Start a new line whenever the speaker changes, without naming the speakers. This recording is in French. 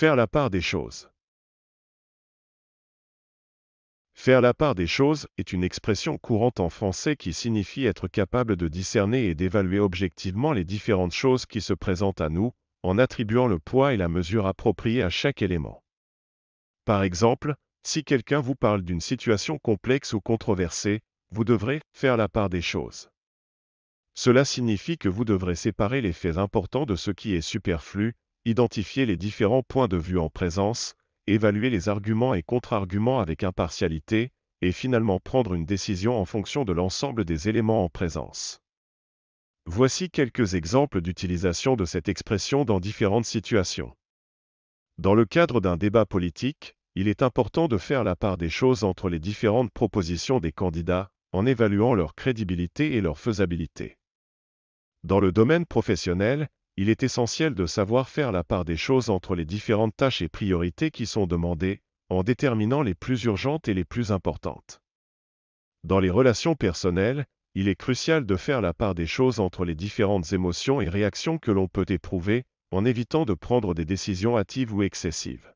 Faire la part des choses. Faire la part des choses est une expression courante en français qui signifie être capable de discerner et d'évaluer objectivement les différentes choses qui se présentent à nous, en attribuant le poids et la mesure appropriée à chaque élément. Par exemple, si quelqu'un vous parle d'une situation complexe ou controversée, vous devrez faire la part des choses. Cela signifie que vous devrez séparer les faits importants de ce qui est superflu, identifier les différents points de vue en présence, évaluer les arguments et contre-arguments avec impartialité, et finalement prendre une décision en fonction de l'ensemble des éléments en présence. Voici quelques exemples d'utilisation de cette expression dans différentes situations. Dans le cadre d'un débat politique, il est important de faire la part des choses entre les différentes propositions des candidats, en évaluant leur crédibilité et leur faisabilité. Dans le domaine professionnel, il est essentiel de savoir faire la part des choses entre les différentes tâches et priorités qui sont demandées, en déterminant les plus urgentes et les plus importantes. Dans les relations personnelles, il est crucial de faire la part des choses entre les différentes émotions et réactions que l'on peut éprouver, en évitant de prendre des décisions hâtives ou excessives.